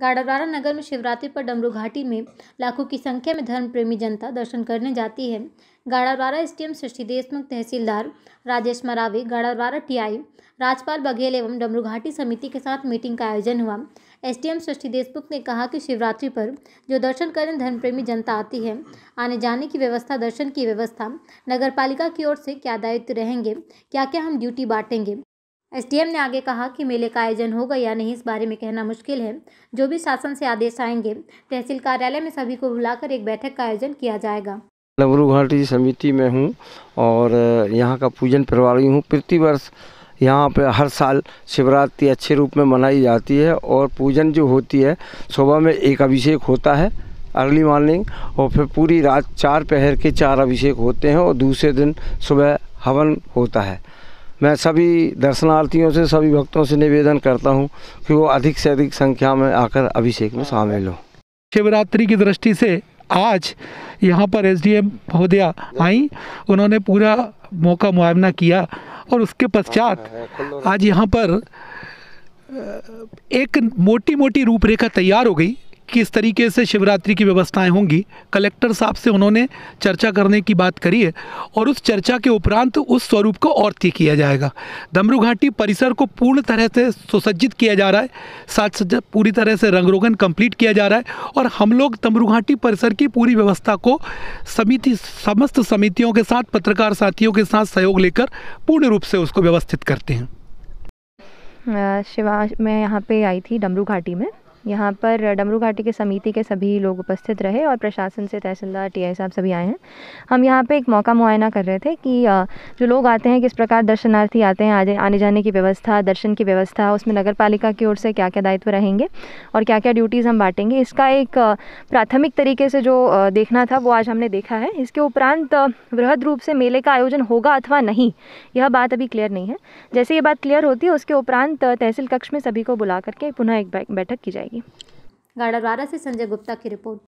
गाड़ावाड़ा नगर में शिवरात्रि पर डमरू घाटी में लाखों की संख्या में धर्म प्रेमी जनता दर्शन करने जाती है टी एम सृष्टि देशमुख तहसीलदार राजेश मरावी टी टीआई राजपाल बघेल एवं डमरू घाटी समिति के साथ मीटिंग का आयोजन हुआ एम सृष्टि देशमुख ने कहा कि शिवरात्रि पर जो दर्शन करने धर्म प्रेमी जनता आती है आने जाने की व्यवस्था दर्शन की व्यवस्था नगर पालिका की ओर से क्या दायित्व रहेंगे क्या क्या हम ड्यूटी बांटेंगे एसडीएम ने आगे कहा कि मेले का आयोजन होगा या नहीं इस बारे में कहना मुश्किल है जो भी शासन से आदेश आएंगे तहसील कार्यालय में सभी को बुलाकर एक बैठक का आयोजन किया जाएगा नवरू घाटी समिति में हूँ और यहाँ का पूजन प्रभारी हूँ प्रतिवर्ष यहाँ पे हर साल शिवरात्रि अच्छे रूप में मनाई जाती है और पूजन जो होती है सुबह में एक अभिषेक होता है अर्ली मॉर्निंग और फिर पूरी रात चार पहर के चार अभिषेक होते हैं और दूसरे दिन सुबह हवन होता है मैं सभी दर्शनार्थियों से सभी भक्तों से निवेदन करता हूँ कि वो अधिक से अधिक संख्या में आकर अभिषेक में शामिल हो शिवरात्रि की दृष्टि से आज यहाँ पर एस डी एम महोदया आई उन्होंने पूरा मौका मुआवना किया और उसके पश्चात आज यहाँ पर एक मोटी मोटी रूपरेखा तैयार हो गई किस तरीके से शिवरात्रि की व्यवस्थाएं होंगी कलेक्टर साहब से उन्होंने चर्चा करने की बात करी है और उस चर्चा के उपरांत उस स्वरूप को और तय किया जाएगा दमरू घाटी परिसर को पूर्ण तरह से सुसज्जित किया जा रहा है साथ सज्जा पूरी तरह से रंगरोगन कंप्लीट किया जा रहा है और हम लोग दमरू घाटी परिसर की पूरी व्यवस्था को समिति समस्त समितियों के साथ पत्रकार साथियों के साथ सहयोग लेकर पूर्ण रूप से उसको व्यवस्थित करते हैं शिवा मैं यहाँ पे आई थी डमरू घाटी में यहाँ पर डमरू घाटी के समिति के सभी लोग उपस्थित रहे और प्रशासन से तहसीलदार टी साहब सभी आए हैं हम यहाँ पे एक मौका मुआयना कर रहे थे कि जो लोग आते हैं किस प्रकार दर्शनार्थी आते हैं आने जाने की व्यवस्था दर्शन की व्यवस्था उसमें नगर पालिका की ओर से क्या क्या दायित्व रहेंगे और क्या क्या ड्यूटीज़ हम बांटेंगे इसका एक प्राथमिक तरीके से जो देखना था वो आज हमने देखा है इसके उपरांत वृहद रूप से मेले का आयोजन होगा अथवा नहीं यह बात अभी क्लियर नहीं है जैसे ये बात क्लियर होती है उसके उपरांत तहसील कक्ष में सभी को बुला करके पुनः एक बैठक की जाएगी जाएगी गाड़ावारा से संजय गुप्ता की रिपोर्ट